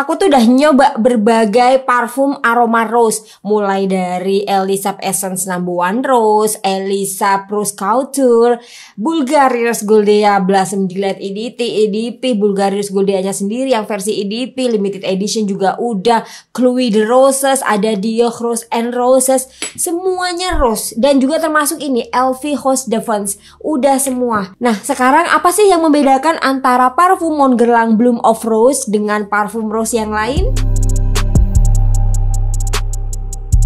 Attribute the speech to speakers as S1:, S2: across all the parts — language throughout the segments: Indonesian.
S1: Aku tuh udah nyoba berbagai parfum aroma rose, mulai dari Elisab Essence No. 1 Rose, Elisa Rose Couture, Bulgarius Goldea Blossom Delight e EDT, EDP, Bulgarius Goldeanya sendiri yang versi EDP, limited edition juga udah, Chloe the Roses, ada Dior Rose and Roses, semuanya rose dan juga termasuk ini LV Host Defense, udah semua. Nah, sekarang apa sih yang membedakan antara parfum Mont Bloom of Rose dengan parfum rose informasi yang lain.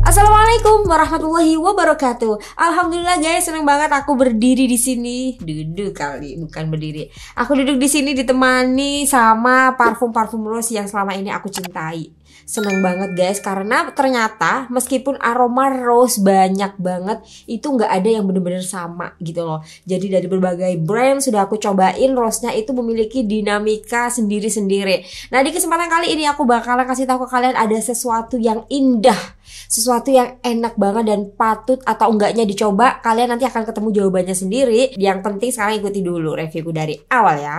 S1: Assalamualaikum warahmatullahi wabarakatuh. Alhamdulillah guys, seneng banget aku berdiri di sini. Duduk kali, bukan berdiri. Aku duduk di sini ditemani sama parfum-parfum rose yang selama ini aku cintai. Seneng banget guys karena ternyata meskipun aroma rose banyak banget itu nggak ada yang bener-bener sama gitu loh. Jadi dari berbagai brand sudah aku cobain rose-nya itu memiliki dinamika sendiri-sendiri. Nah di kesempatan kali ini aku bakalan kasih tahu ke kalian ada sesuatu yang indah, sesuatu yang enak banget dan patut atau enggaknya dicoba. Kalian nanti akan ketemu jawabannya sendiri. Yang penting sekarang ikuti dulu reviewku dari awal ya.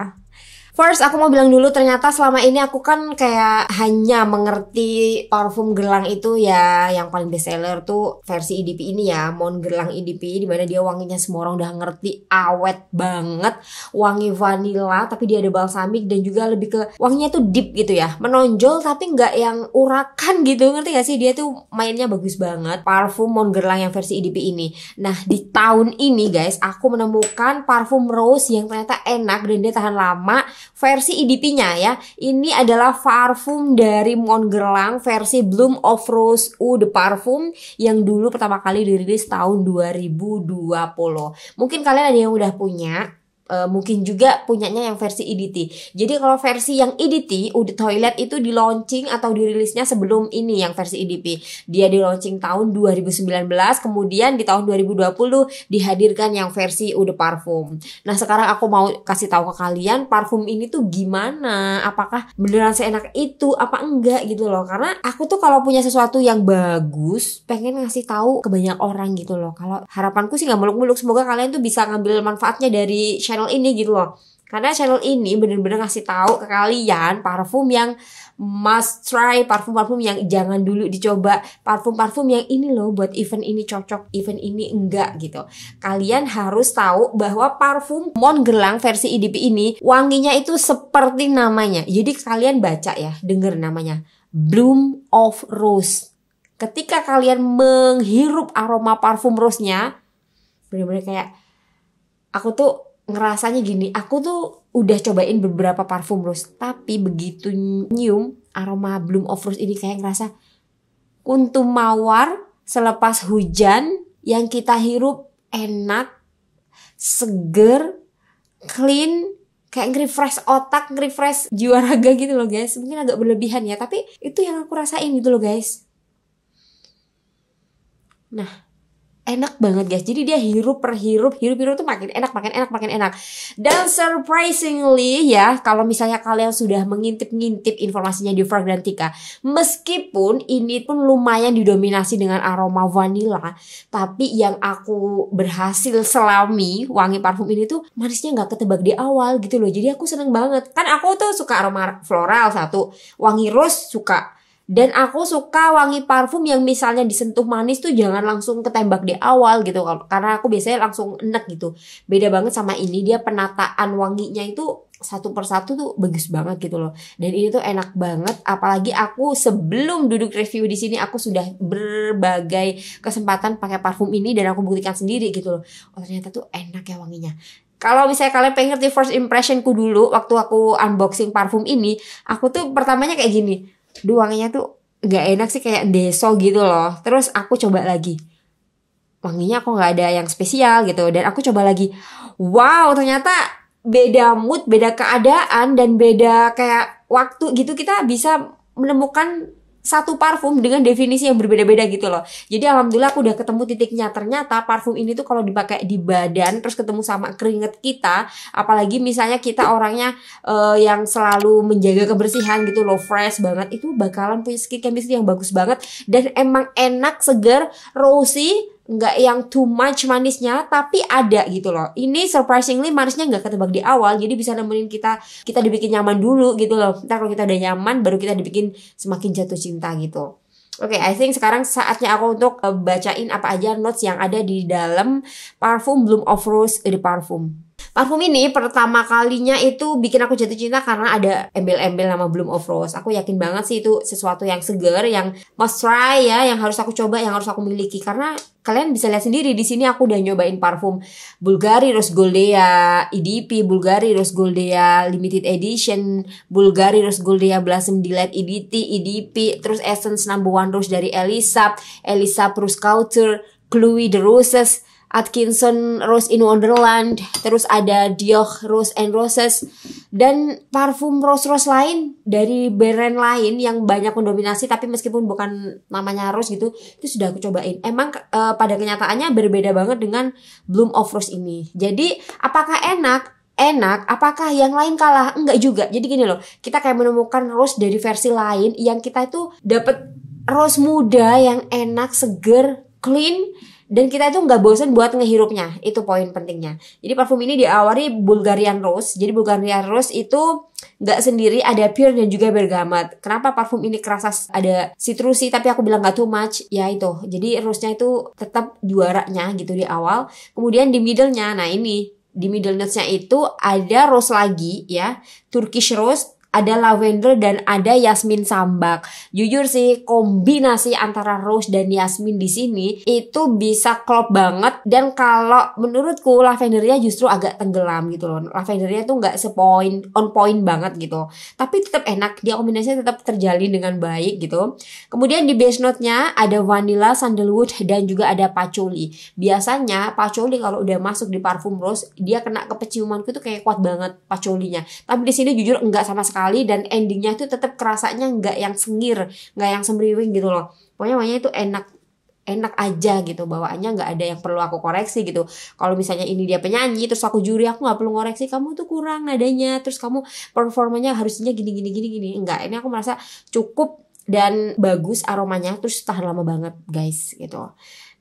S1: First, aku mau bilang dulu ternyata selama ini aku kan kayak hanya mengerti parfum gelang itu ya yang paling best seller tuh versi EDP ini ya, Mon Gelang EDP di mana dia wanginya semua orang udah ngerti awet banget, wangi vanilla tapi dia ada balsamik dan juga lebih ke wanginya tuh deep gitu ya, menonjol tapi nggak yang urakan gitu, ngerti gak sih? Dia tuh mainnya bagus banget parfum Mon Gelang yang versi EDP ini. Nah, di tahun ini guys, aku menemukan parfum rose yang ternyata enak dan dia tahan lama versi IDP-nya e ya. Ini adalah parfum dari Montgerlang versi Bloom of Rose Eau de Parfum yang dulu pertama kali dirilis tahun 2020. Mungkin kalian ada yang udah punya, e, mungkin juga punyanya yang versi EDT. Jadi kalau versi yang EDT, Toilet itu di launching atau dirilisnya sebelum ini yang versi EDP. Dia di launching tahun 2019, kemudian di tahun 2020 dihadirkan yang versi ud Parfum. Nah sekarang aku mau kasih tahu ke kalian parfum ini tuh gimana, apakah beneran seenak itu apa enggak gitu loh. Karena aku tuh kalau punya sesuatu yang bagus, pengen ngasih tahu ke banyak orang gitu loh. Kalau harapanku sih nggak meluk meluk semoga kalian tuh bisa ngambil manfaatnya dari channel ini gitu loh. Karena channel ini bener-bener ngasih tahu ke kalian parfum yang must try, parfum-parfum yang jangan dulu dicoba, parfum-parfum yang ini loh buat event ini cocok, event ini enggak gitu. Kalian harus tahu bahwa parfum Mon Gelang versi IDP e ini wanginya itu seperti namanya. Jadi kalian baca ya, denger namanya. Bloom of Rose. Ketika kalian menghirup aroma parfum rose-nya, bener-bener kayak aku tuh ngerasanya gini, aku tuh udah cobain beberapa parfum rose, tapi begitu nyium aroma Bloom of Rose ini kayak ngerasa kuntum mawar selepas hujan yang kita hirup enak, seger, clean, kayak nge-refresh otak, nge-refresh jiwa raga gitu loh guys. Mungkin agak berlebihan ya, tapi itu yang aku rasain gitu loh guys. Nah, enak banget guys jadi dia hirup per hirup hirup hirup tuh makin enak makin enak makin enak dan surprisingly ya kalau misalnya kalian sudah mengintip ngintip informasinya di Fragrantica meskipun ini pun lumayan didominasi dengan aroma vanilla tapi yang aku berhasil selami wangi parfum ini tuh manisnya nggak ketebak di awal gitu loh jadi aku seneng banget kan aku tuh suka aroma floral satu wangi rose suka dan aku suka wangi parfum yang misalnya disentuh manis tuh jangan langsung ketembak di awal gitu karena aku biasanya langsung enek gitu. Beda banget sama ini dia penataan wanginya itu satu persatu tuh bagus banget gitu loh. Dan ini tuh enak banget apalagi aku sebelum duduk review di sini aku sudah berbagai kesempatan pakai parfum ini dan aku buktikan sendiri gitu loh. Oh ternyata tuh enak ya wanginya kalau misalnya kalian pengen di first impressionku dulu waktu aku unboxing parfum ini, aku tuh pertamanya kayak gini wanginya tuh gak enak sih kayak deso gitu loh terus aku coba lagi wanginya aku gak ada yang spesial gitu dan aku coba lagi wow ternyata beda mood beda keadaan dan beda kayak waktu gitu kita bisa menemukan satu parfum dengan definisi yang berbeda-beda gitu loh. Jadi alhamdulillah aku udah ketemu titiknya. Ternyata parfum ini tuh kalau dipakai di badan terus ketemu sama keringet kita, apalagi misalnya kita orangnya uh, yang selalu menjaga kebersihan gitu loh, fresh banget itu bakalan punya skin chemistry yang bagus banget dan emang enak, segar, rosy, nggak yang too much manisnya tapi ada gitu loh ini surprisingly manisnya nggak ketebak di awal jadi bisa nemenin kita kita dibikin nyaman dulu gitu loh ntar kalau kita udah nyaman baru kita dibikin semakin jatuh cinta gitu Oke, okay, I think sekarang saatnya aku untuk eh, bacain apa aja notes yang ada di dalam parfum Bloom of Rose eh, de Parfum. Parfum ini pertama kalinya itu bikin aku jatuh cinta karena ada embel-embel nama Bloom of Rose. Aku yakin banget sih itu sesuatu yang segar, yang must try ya, yang harus aku coba, yang harus aku miliki karena kalian bisa lihat sendiri di sini aku udah nyobain parfum Bulgari Rose Goldia, EDP Bulgari Rose Goldia Limited Edition, Bulgari Rose Goldia Blossom Delight e EDT, EDP, terus Essence Number One Rose dari Elisa, Elisa Rose Culture, Chloe the Roses, Atkinson Rose in Wonderland, terus ada Dior Rose and Roses dan parfum Rose Rose lain dari brand lain yang banyak mendominasi tapi meskipun bukan namanya Rose gitu itu sudah aku cobain. Emang uh, pada kenyataannya berbeda banget dengan Bloom of Rose ini. Jadi apakah enak? enak, apakah yang lain kalah? Enggak juga. Jadi gini loh, kita kayak menemukan rose dari versi lain yang kita itu dapat rose muda yang enak, seger, clean, dan kita itu nggak bosen buat ngehirupnya itu poin pentingnya jadi parfum ini diawari Bulgarian Rose jadi Bulgarian Rose itu nggak sendiri ada pure dan juga bergamat kenapa parfum ini kerasa ada citrusi tapi aku bilang nggak too much ya itu jadi rose-nya itu tetap juaranya gitu di awal kemudian di middle-nya nah ini di middle notes-nya itu ada rose lagi ya Turkish rose ada lavender dan ada yasmin sambak. Jujur sih kombinasi antara rose dan yasmin di sini itu bisa klop banget dan kalau menurutku lavendernya justru agak tenggelam gitu loh. Lavendernya tuh nggak sepoint on point banget gitu. Tapi tetap enak, dia kombinasinya tetap terjalin dengan baik gitu. Kemudian di base note-nya ada vanilla, sandalwood dan juga ada patchouli. Biasanya patchouli kalau udah masuk di parfum rose dia kena ke peciumanku tuh kayak kuat banget patchoulinya. Tapi di sini jujur enggak sama sekali sekali dan endingnya itu tetap kerasanya nggak yang sengir nggak yang semriwing gitu loh pokoknya pokoknya itu enak enak aja gitu bawaannya nggak ada yang perlu aku koreksi gitu kalau misalnya ini dia penyanyi terus aku juri aku nggak perlu koreksi kamu tuh kurang nadanya terus kamu performanya harusnya gini gini gini gini nggak ini aku merasa cukup dan bagus aromanya terus tahan lama banget guys gitu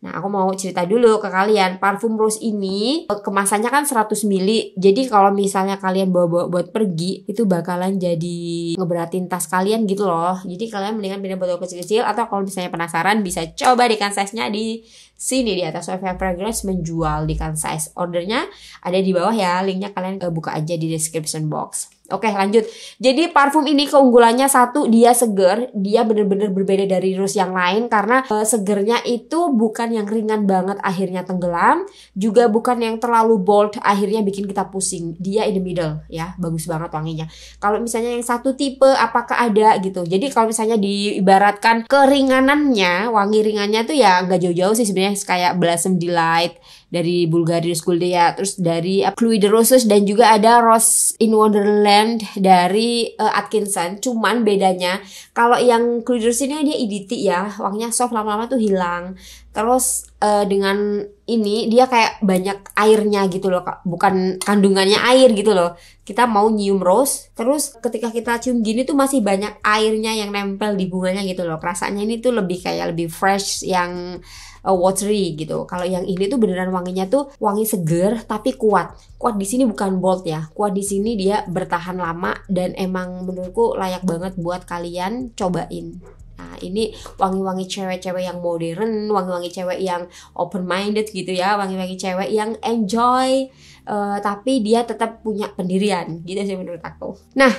S1: Nah, aku mau cerita dulu ke kalian. Parfum Rose ini eh, kemasannya kan 100 ml. Jadi kalau misalnya kalian bawa-bawa buat pergi, itu bakalan jadi ngeberatin tas kalian gitu loh. Jadi kalian mendingan pindah botol kecil-kecil atau kalau misalnya penasaran bisa coba di kan size-nya di sini di atas WFH Fragrance menjual di kan size Ordernya ada di bawah ya, linknya kalian eh, buka aja di description box. Oke lanjut. Jadi parfum ini keunggulannya satu dia seger, dia bener-bener berbeda dari rose yang lain karena e, segernya itu bukan yang ringan banget akhirnya tenggelam, juga bukan yang terlalu bold akhirnya bikin kita pusing. Dia in the middle ya, bagus banget wanginya. Kalau misalnya yang satu tipe apakah ada gitu. Jadi kalau misalnya diibaratkan keringanannya, wangi ringannya tuh ya nggak jauh-jauh sih sebenarnya contohnya kayak Blossom Delight dari Day ya. terus dari Chloe eh, de Roses dan juga ada Rose in Wonderland dari uh, Atkinson cuman bedanya kalau yang Chloe de Roses ini dia EDT ya wanginya soft lama-lama tuh hilang Terus uh, dengan ini dia kayak banyak airnya gitu loh, Kak. Bukan kandungannya air gitu loh. Kita mau nyium rose, terus ketika kita cium gini tuh masih banyak airnya yang nempel di bunganya gitu loh. Rasanya ini tuh lebih kayak lebih fresh yang uh, watery gitu. Kalau yang ini tuh beneran wanginya tuh wangi seger tapi kuat. Kuat di sini bukan bold ya. Kuat di sini dia bertahan lama dan emang menurutku layak banget buat kalian cobain. Nah, ini wangi-wangi cewek-cewek yang modern, wangi-wangi cewek yang open minded gitu ya, wangi-wangi cewek yang enjoy uh, tapi dia tetap punya pendirian gitu sih menurut aku. Nah,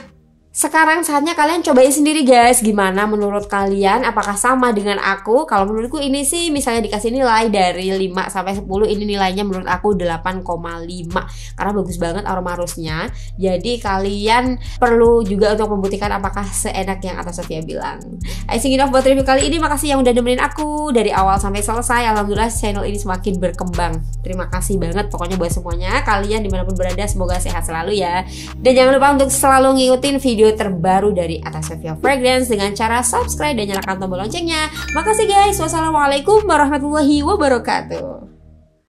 S1: sekarang saatnya kalian cobain sendiri guys Gimana menurut kalian apakah sama dengan aku Kalau menurutku ini sih misalnya dikasih nilai dari 5 sampai 10 Ini nilainya menurut aku 8,5 Karena bagus banget aroma roastnya Jadi kalian perlu juga untuk membuktikan apakah seenak yang atas Sofia bilang I think enough buat review kali ini Makasih yang udah nemenin aku dari awal sampai selesai Alhamdulillah channel ini semakin berkembang Terima kasih banget pokoknya buat semuanya Kalian dimanapun berada semoga sehat selalu ya Dan jangan lupa untuk selalu ngikutin video video terbaru dari atas Sylvia Fragrance dengan cara subscribe dan nyalakan tombol loncengnya. Makasih guys. Wassalamualaikum warahmatullahi wabarakatuh.